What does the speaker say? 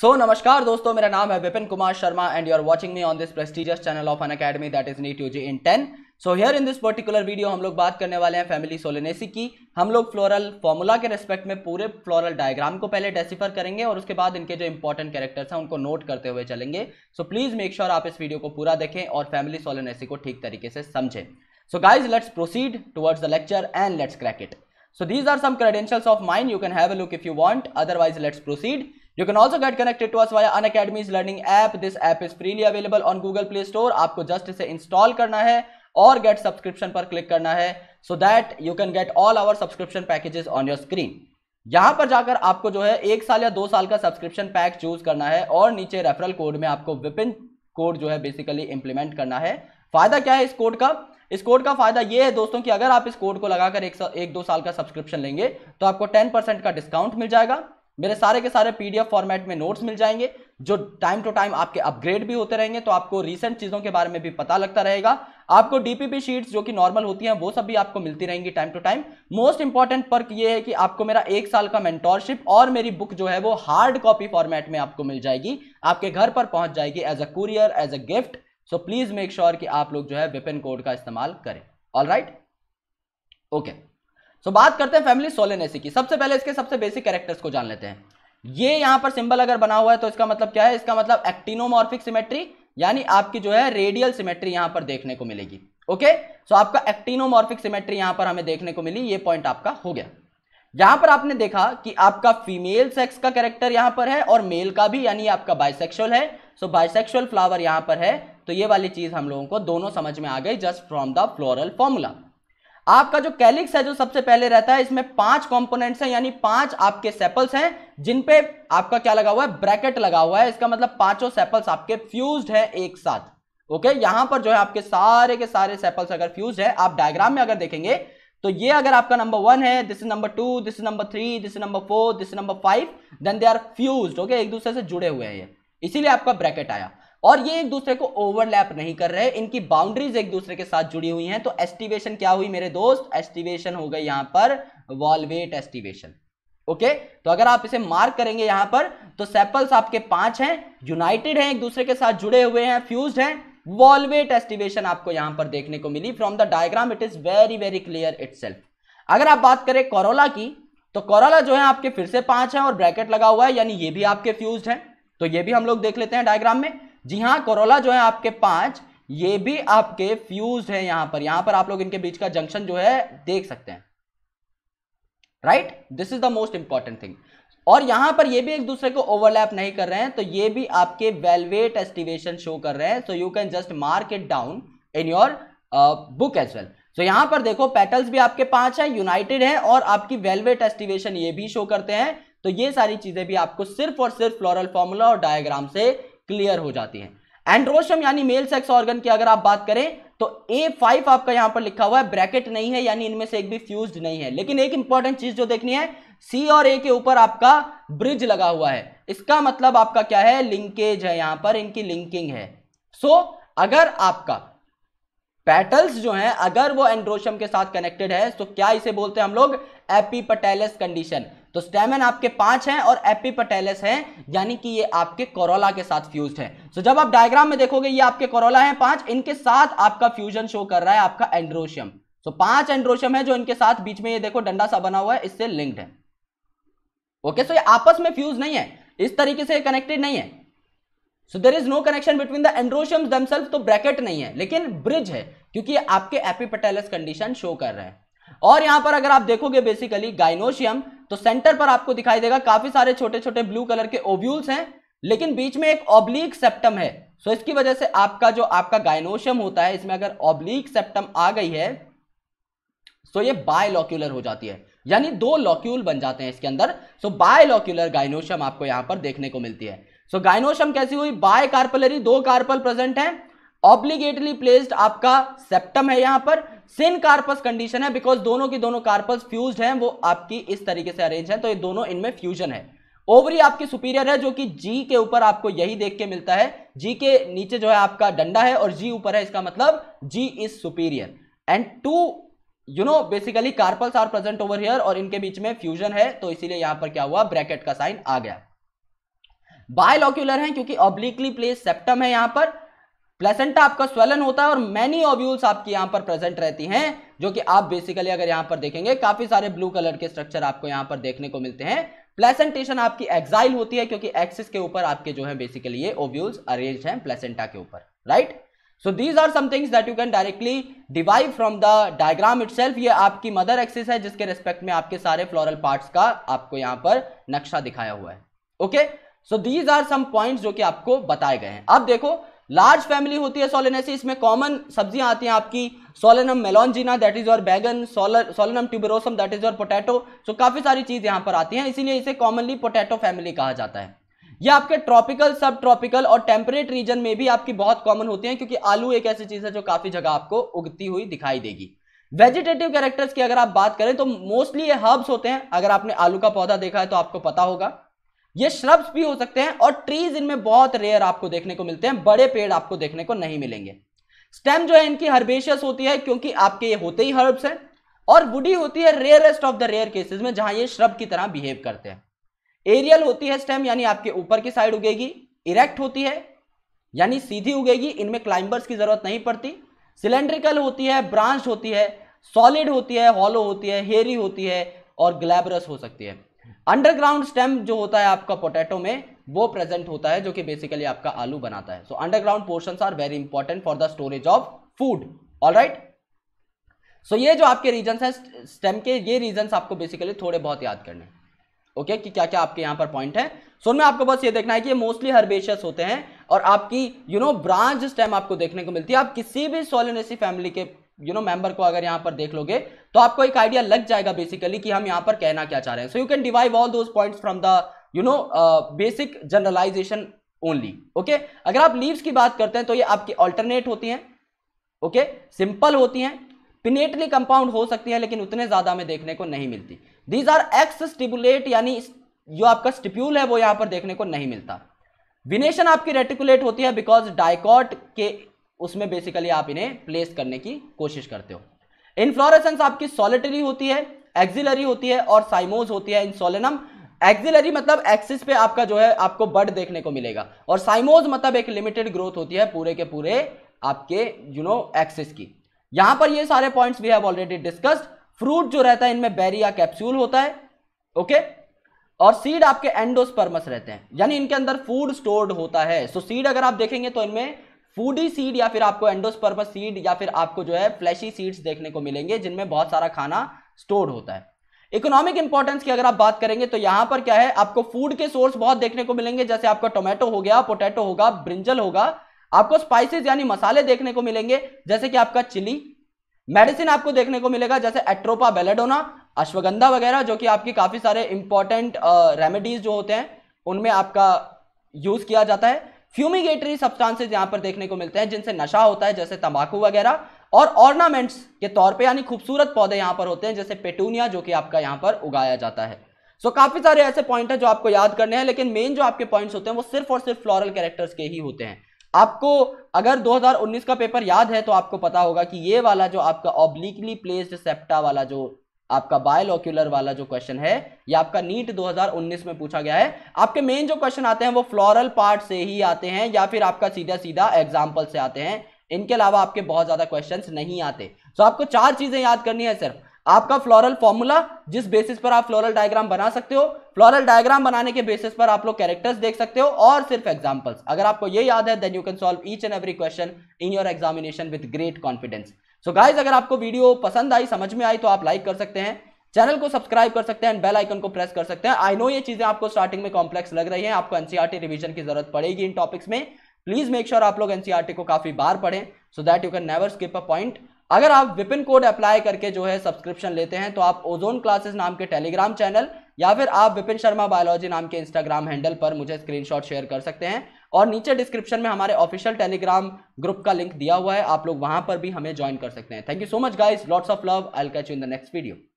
सो so, नमस्कार दोस्तों मेरा नाम है Vipin Kumar Sharma and you are watching me on this prestigious channel of an academy that is NEET U G in ten so here in this particular video हम लोग बात करने वाले हैं फैमिली सोलेनेसी की हम लोग फ्लोरल फॉर्मूला के रेस्पेक्ट में पूरे फ्लोरल डायग्राम को पहले डेसिफर करेंगे और उसके बाद इनके जो इंपॉर्टेंट कैरेक्टर्स हैं उनको नोट करते हुए चलेंगे सो प्लीज मेक श्योर आप इस वीडियो को पूरा देखें और फैमिली सोलेनेसी को ठीक तरीके से समझें so guys let's proceed towards the lecture and let's crack it so these are some credentials of mine you can have a look if you want otherwise let's proceed you can also get connected to us via un Academy's learning app. This app is freely available on Google play store आपको just इसे install करना है और get subscription पर click करना है so that you can get all our subscription packages on your screen यहां पर जाकर आपको जो है एक साल या दो साल का सब्सक्रिप्शन पैक चूज करना है और नीचे रेफरल कोड में आपको विपिन कोड जो है बेसिकली इंप्लीमेंट करना है फायदा क्या है इस कोड का इस कोड का फायदा यह है दोस्तों कि अगर आप इस कोड को लगाकर एक, एक दो साल का सब्सक्रिप्शन लेंगे तो आपको टेन परसेंट का डिस्काउंट मिल जाएगा मेरे सारे के सारे पीडीएफ फॉर्मेट में नोट्स मिल जाएंगे जो टाइम टू टाइम आपके अपग्रेड भी होते रहेंगे तो आपको रीसेंट चीज़ों के बारे में भी पता लगता रहेगा आपको डीपीपी शीट्स जो कि नॉर्मल होती हैं वो सब भी आपको मिलती रहेंगी time to time most important perk ये है कि आपको मेरा एक साल का मेंटोरशिप और मेरी बुक जो है वो हार्ड कॉपी फॉर्मेट में आपको मिल जाएगी आपके घर पर पहुंच जाएगी as a courier as a gift so please make sure कि आप लोग जो है विपिन कोड का इस्तेमाल करें all right okay so so, बात करते हैं फैमिली सोलेनेसी की सबसे पहले इसके सबसे बेसिक कैरेक्टर्स को जान लेते हैं ये यहां पर सिंबल अगर बना हुआ है तो इसका मतलब क्या है इसका मतलब एक्टिनोमॉर्फिक सिमेट्री यानी आपकी जो है रेडियल सिमेट्री यहां पर देखने को मिलेगी ओके सो so, आपका एक्टिनोमॉर्फिक सिमेट्री यहां पर हमें देखने को मिली ये पॉइंट आपका हो गया यहां पर आपने देखा कि आपका फीमेल सेक्स का कैरेक्टर यहां पर है और मेल का भी यानी आपका बाइसेक्सुअल है सो बाइसेक्सुअल फ्लावर यहां पर है तो ये वाली चीज हम लोगों को दोनों समझ में आ गई just from the floral formula आपका जो कैलिक्स है जो सबसे पहले रहता है इसमें पांच कंपोनेंट्स हैं यानी पांच आपके सेपल्स हैं जिनपे आपका क्या लगा हुआ है ब्रैकेट लगा हुआ है इसका मतलब पांचों सेपल्स आपके फ्यूज्ड है एक साथ ओके यहां पर जो है आपके सारे के सारे सेपल्स अगर फ्यूज है आप डायग्राम में अगर देखेंगे तो ये अगर आपका नंबर वन है this is number two this is number three this number four this number five then they are fused okay एक दूसरे से जुड़े हुए हैं ये इसीलिए आपका ब्रैकेट आया और ये एक दूसरे को ओवरलैप नहीं कर रहे इनकी बाउंड्रीज एक दूसरे के साथ जुड़ी हुई हैं तो एस्टिवेशन क्या हुई मेरे दोस्त एस्टिवेशन हो गई यहां पर वॉलवेट एस्टिवेशन ओके तो अगर आप इसे मार्क करेंगे यहां पर तो सेपल्स आपके पांच हैं यूनाइटेड हैं एक दूसरे के साथ जुड़े हुए हैं फ्यूज हैं वॉलवेट एस्टिवेशन आपको यहां पर देखने को मिली from the diagram it is very very clear it अगर आप बात करें कोरोला की तो कोरोला जो है आपके फिर से पांच है और ब्रैकेट लगा हुआ है यानी ये भी आपके फ्यूज है तो ये भी हम लोग देख लेते हैं डायग्राम में जी हाँ कोरोला जो है आपके पांच ये भी आपके फ्यूज है यहां पर यहां पर आप लोग इनके बीच का जंक्शन जो है देख सकते हैं right this is the most important thing और यहां पर ये भी एक दूसरे को ओवरलैप नहीं कर रहे हैं तो ये भी आपके वेलवेट एस्टिवेशन शो कर रहे हैं so you can just mark it down in your book as well so यहां पर देखो पेटल्स भी आपके पांच है यूनाइटेड है और आपकी वेलवेट एस्टिवेशन ये भी शो करते हैं तो ये सारी चीजें भी आपको सिर्फ और सिर्फ फ्लोरल फॉर्मूला और डायग्राम से क्लियर हो जाती है एंड्रोशम यानी मेल सेक्स ऑर्गन की अगर आप बात करें तो ए फाइव आपका यहां पर लिखा हुआ है ब्रैकेट नहीं है यानी इनमें से एक भी फ्यूज नहीं है लेकिन एक इंपॉर्टेंट चीज जो देखनी है सी और ए के ऊपर आपका ब्रिज लगा हुआ है इसका मतलब आपका क्या है लिंकेज है यहां पर इनकी लिंकिंग है सो so, अगर आपका पेटल्स जो है अगर वो एंड्रोशम के साथ कनेक्टेड है तो क्या इसे बोलते हैं हम लोग एपीपटेलस कंडीशन तो स्टेमन आपके पांच हैं और एपी पटेलस है यानी कि ये आपके कोरोला के साथ फ्यूज है सो जब आप डायग्राम में देखोगे ये आपके कोरोला है पांच इनके साथ आपका फ्यूजन शो कर रहा है आपका एंड्रोशियम सो पांच एंड्रोशियम है जो इनके साथ बीच में ये देखो डंडा सा बना हुआ है इससे लिंक्ड है ओके सो ये आपस में फ्यूज नहीं है इस तरीके से कनेक्टेड नहीं है so there is no connection between the androeciums themselves तो ब्रैकेट नहीं है लेकिन ब्रिज है क्योंकि आपके एपीपटेलस कंडीशन शो कर रहे हैं और यहां पर अगर आप देखोगे बेसिकली गाइनोशियम तो सेंटर पर आपको दिखाई देगा काफी सारे छोटे छोटे ब्लू कलर के ओब्यूल्स हैं लेकिन बीच में एक ऑब्लिक सेप्टम है सो so, इसकी वजह से आपका जो आपका गायनोशियम होता है इसमें अगर ऑब्लिक सेप्टम आ गई है सो so ये बायलॉक्यूलर हो जाती है यानी दो लॉक्यूल बन जाते हैं इसके अंदर सो so, बायलॉक्यूलर गायनोशियम आपको यहां पर देखने को मिलती है सो so, गायनोशियम कैसी हुई बाय कार्पलरी दो कार्पल प्रेजेंट है ऑब्लिगेटली प्लेस्ड आपका सेप्टम है यहां पर सिन कार्पस कंडीशन है बिकॉज दोनों की दोनों कार्पस फ्यूज हैं वो आपकी इस तरीके से अरेंज है तो ये दोनों इनमें फ्यूजन है ओवरी आपकी सुपीरियर है जो कि जी के ऊपर आपको यही देख के मिलता है जी के नीचे जो है आपका डंडा है और जी ऊपर है इसका मतलब G is superior and two you know basically carpels are present over here और इनके बीच में फ्यूजन है तो इसीलिए यहां पर क्या हुआ ब्रैकेट का साइन आ गया बायलॉक्यूलर है क्योंकि ऑब्लिकली प्लेस सेप्टम है यहां पर प्लेसेंटा आपका स्वेलन होता है और मैनी ओव्यूल्स आपकी यहां पर प्रेजेंट रहती हैं जो कि आप बेसिकली अगर यहां पर देखेंगे काफी सारे ब्लू कलर के स्ट्रक्चर आपको यहां पर देखने को मिलते हैं प्लेसेंटेशन आपकी एक्साइल होती है क्योंकि एक्सिस के ऊपर आपके जो है बेसिकली ये ओव्यूल्स अरेंज हैं प्लेसेंटा के ऊपर right so these are some things that you can directly derive from the diagram itself ये आपकी मदर एक्सिस है जिसके रेस्पेक्ट में आपके सारे फ्लोरल पार्ट्स का आपको यहां पर नक्शा दिखाया हुआ है okay so these are some points जो कि आपको बताए गए हैं अब देखो लार्ज फैमिली होती है सोलेनेसी इसमें कॉमन सब्जियां आती हैं आपकी Solanum melongena that is your baingan Solanum tuberosum that is your potato so काफी सारी चीज यहां पर आती हैं इसीलिए इसे कॉमनली पोटैटो फैमिली कहा जाता है ये आपके ट्रॉपिकल सब ट्रॉपिकल और टेम्परेट रीजन में भी आपकी बहुत कॉमन होती है क्योंकि आलू एक ऐसी चीज है जो काफी जगह आपको उगती हुई दिखाई देगी वेजिटेटिव कैरेक्टर्स की अगर आप बात करें तो मोस्टली ये हर्ब्स होते हैं अगर आपने आलू का पौधा देखा है तो आपको पता होगा ये श्रब्स भी हो सकते हैं और ट्रीज इनमें बहुत रेयर आपको देखने को मिलते हैं बड़े पेड़ आपको देखने को नहीं मिलेंगे स्टेम जो है इनकी हर्बेशियस होती है क्योंकि आपके ये होते ही हर्ब्स हैं और वुडी होती है rarest of the rare cases में जहां ये श्रब की तरह बिहेव करते हैं एरियल होती है स्टेम यानी आपके ऊपर की साइड उगेगी इरेक्ट होती है यानी सीधी उगेगी इनमें क्लाइंबर्स की जरूरत नहीं पड़ती सिलेंड्रिकल होती है ब्रांच होती है सॉलिड होती है हॉलो होती है हेरी होती है और ग्लैबरस हो सकती है अंडरग्राउंड स्टेम जो होता है आपका पोटैटो में वो प्रेजेंट होता है जो कि बेसिकली आपका आलू बनाता है so underground portion are very important for the storage of food all right so ये जो आपके रीजन है स्टेम के ये रीजन आपको बेसिकली थोड़े बहुत याद करने ओके okay, कि क्या क्या आपके यहां पर पॉइंट है सो so, में आपको बस ये देखना है कि ये मोस्टली हर्बेशियस होते हैं और आपकी यू नो ब्रांच स्टेम आपको देखने को मिलती है आप किसी भी सोलिनेसी फैमिली के यू नो मेंबर को अगर यहां पर देख लोगे तो आपको एक आइडिया लग जाएगा बेसिकली कि हम यहां पर कहना क्या चाह रहे हैं so you can derive all those points from the you know basic generalization only okay अगर आप लीव्स की बात करते हैं तो ये आपकी ऑल्टरनेट होती हैं ओके सिंपल होती हैं पिनेटली कंपाउंड हो सकती हैं लेकिन उतने ज्यादा हमें देखने को नहीं मिलती दीज आर एक्स स्टिबुलेट यानी जो आपका स्टिप्यूल है वो यहां पर देखने को नहीं मिलता विनेशन आपकी रेटिकुलेट होती है बिकॉज डायकॉट के उसमें बेसिकली आप इन्हें प्लेस करने की कोशिश करते हो इनफ्लोरेसेंस आपकी सॉलिटरी होती है एक्सिलरी होती है और साइमोज होती है इन सोलेनम एक्सिलरी मतलब एक्सिस पे आपका जो है आपको बर्ड देखने को मिलेगा और साइमोज मतलब एक लिमिटेड ग्रोथ होती है पूरे के पूरे आपके यू नो एक्सिस की यहां पर ये सारे points we have already discussed fruit जो रहता है इनमें बेरी या कैप्सूल होता है ओके और सीड आपके एंडोस्पर्मस रहते हैं यानी इनके अंदर फूड स्टोर्ड होता है सो so, सीड अगर आप देखेंगे तो इनमें फूडी सीड या फिर आपको एंडोस्पर्मस सीड या फिर आपको जो है फ्लैशी सीड्स देखने को मिलेंगे जिनमें बहुत सारा खाना स्टोर होता है इकोनॉमिक इंपॉर्टेंस की अगर आप बात करेंगे तो यहां पर क्या है आपको फूड के सोर्स बहुत देखने को मिलेंगे जैसे आपका टोमेटो हो गया पोटैटो होगा ब्रिंजल होगा आपको स्पाइसेस यानी मसाले देखने को मिलेंगे जैसे कि आपका चिली मेडिसिन आपको देखने को मिलेगा जैसे एट्रोपा बेलेडोना अश्वगंधा वगैरह जो कि आपके काफी सारे इंपॉर्टेंट रेमेडीज जो होते हैं उनमें आपका यूज किया जाता है फ्यूमिगेटरी सब्सटेंसेस यहां पर देखने को मिलते हैं जिनसे नशा होता है जैसे तंबाकू वगैरह और ऑर्नामेंट्स के तौर पे यानी खूबसूरत पौधे यहाँ पर होते हैं जैसे पेटूनिया जो कि आपका यहाँ पर उगाया जाता है सो so, काफी सारे ऐसे पॉइंट है जो आपको याद करने हैं लेकिन मेन जो आपके पॉइंट्स होते हैं वो सिर्फ और सिर्फ फ्लोरल कैरेक्टर्स के ही होते हैं आपको अगर 2019 का पेपर याद है तो आपको पता होगा कि ये वाला जो आपका ऑब्लिकली प्लेस्ड सेप्टा वाला जो आपका बायोलॉक्यूलर वाला जो क्वेश्चन है ये आपका नीट 2019 में पूछा गया है आपके मेन जो क्वेश्चन आते हैं वो फ्लोरल पार्ट से ही आते हैं या फिर आपका सीधा सीधा एग्जाम्पल से आते हैं इनके अलावा आपके बहुत ज्यादा क्वेश्चन नहीं आते तो आपको चार चीजें याद करनी है सिर्फ आपका फ्लोरल फॉर्मूला जिस बेसिस पर आप फ्लोरल डायग्राम बना सकते हो फ्लोरल डायग्राम बनाने के बेसिस पर आप लोग कैरेक्टर्स देख सकते हो और सिर्फ एग्जांपल्स अगर आपको ये याद है then you can solve each and every question in your examination with great confidence so so guys अगर आपको वीडियो पसंद आई समझ में आई तो आप लाइक कर सकते हैं चैनल को सब्सक्राइब कर सकते हैं एंड बेल आइकन को प्रेस कर सकते हैं आई नो ये चीजें आपको स्टार्टिंग में कॉम्प्लेक्स लग रही हैं आपको एनसीआरटी रिवीजन e की जरूरत पड़ेगी इन टॉपिक्स में प्लीज मेक श्योर आप लोग एनसीआरटी e को काफी बार पढ़ें so that you can never skip a point अगर आप विपिन कोड अप्लाई करके जो है सब्सक्रिप्शन लेते हैं तो आप ओजोन क्लासेस नाम के टेलीग्राम चैनल या फिर आप विपिन शर्मा बायोलॉजी नाम के इंस्टाग्राम हैंडल पर मुझे स्क्रीनशॉट शेयर कर सकते हैं और नीचे डिस्क्रिप्शन में हमारे ऑफिशियल टेलीग्राम ग्रुप का लिंक दिया हुआ है आप लोग वहां पर भी हमें ज्वाइन कर सकते हैं thank you so much guys lots of love I catch you in the next video